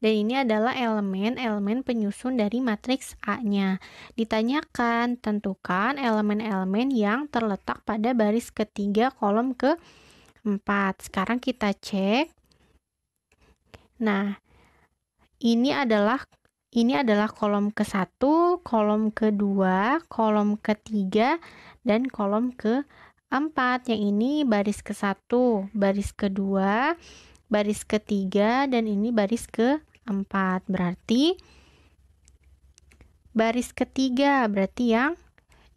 Dan ini adalah elemen-elemen penyusun dari matriks A-nya. Ditanyakan, tentukan elemen-elemen yang terletak pada baris ketiga kolom ke 4. Sekarang kita cek. Nah, ini adalah ini adalah kolom ke-1, kolom ke-2, kolom ke-3, dan kolom ke-4. Yang ini baris ke-1, baris ke-2, baris ke-3, dan ini baris ke 4 berarti baris ketiga berarti yang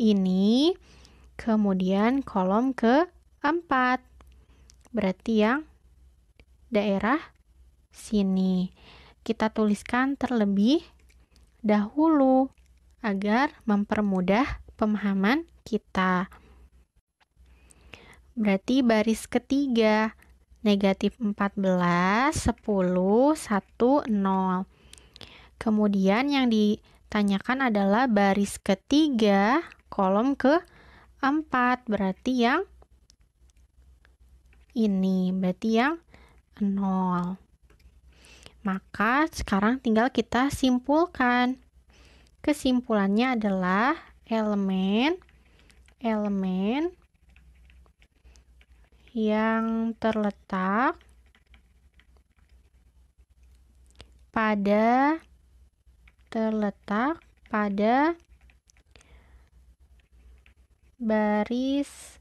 ini kemudian kolom ke keempat berarti yang daerah sini kita tuliskan terlebih dahulu agar mempermudah pemahaman kita berarti baris ketiga negatif 14, 10, 1, 0. Kemudian yang ditanyakan adalah baris ketiga, kolom ke 4, berarti yang ini, berarti yang 0. Maka sekarang tinggal kita simpulkan. Kesimpulannya adalah elemen, elemen, yang terletak pada terletak pada baris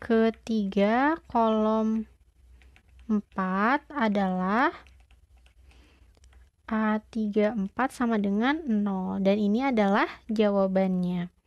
ketiga kolom 4 adalah A34 sama dengan 0 dan ini adalah jawabannya.